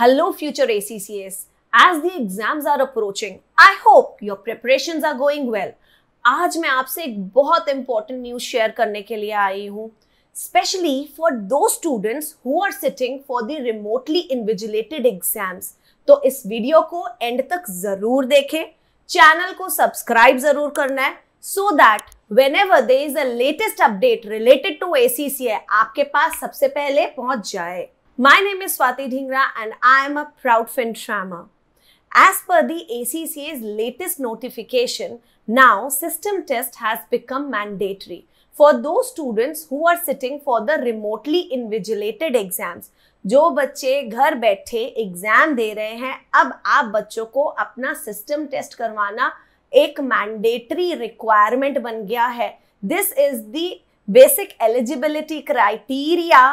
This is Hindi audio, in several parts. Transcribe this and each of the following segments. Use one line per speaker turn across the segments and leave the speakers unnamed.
Hello, future ACCS. As the exams are approaching, I hope your preparations are going well. आज मैं आपसे एक बहुत इंपॉर्टेंट न्यूज शेयर करने के लिए आई हूँ specially for the students who are sitting for the remotely invigilated exams तो इस वीडियो को एंड तक जरूर देखें चैनल को सब्सक्राइब जरूर करना है so that whenever there is the latest update related to uh आपके पास सबसे पहले पहुंच जाए My name is Swati Dhingra and I am a proud Fintrammer. As per the ACCA's latest notification, now system test has become mandatory for those students who are sitting for the remotely invigilated exams. जो बच्चे घर बैठे एग्जाम दे रहे हैं अब आप बच्चों को अपना सिस्टम टेस्ट करवाना एक मैंडेटरी रिक्वायरमेंट बन गया है this is the basic eligibility criteria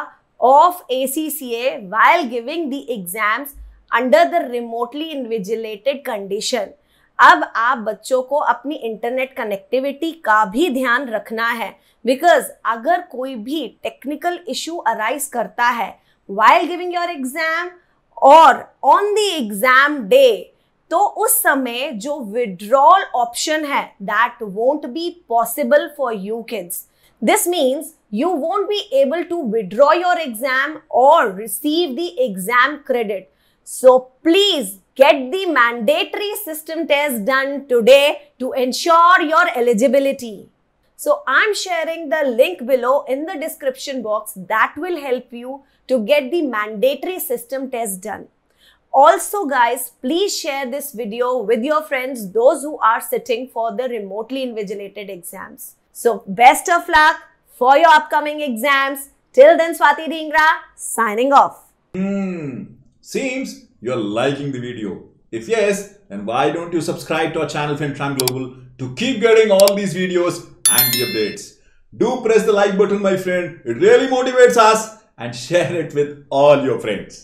of ACCA while giving the exams under the remotely invigilated condition. अब आप बच्चों को अपनी इंटरनेट कनेक्टिविटी का भी ध्यान रखना है बिकॉज अगर कोई भी टेक्निकल इशू अराइज करता है वाइल गिविंग योर एग्जाम और ऑन द एग्जाम डे तो उस समय जो विड्रॉल ऑप्शन है that won't be possible for you kids This means you won't be able to withdraw your exam or receive the exam credit. So please get the mandatory system test done today to ensure your eligibility. So I'm sharing the link below in the description box that will help you to get the mandatory system test done. Also guys, please share this video with your friends, those who are sitting for the remotely invigilated exams. So best of luck for your upcoming exams. Till then, Swati Dingra signing off.
Hmm, seems you're liking the video. If yes, then why don't you subscribe to our channel Fintran Global to keep getting all these videos and the updates. Do press the like button, my friend. It really motivates us and share it with all your friends.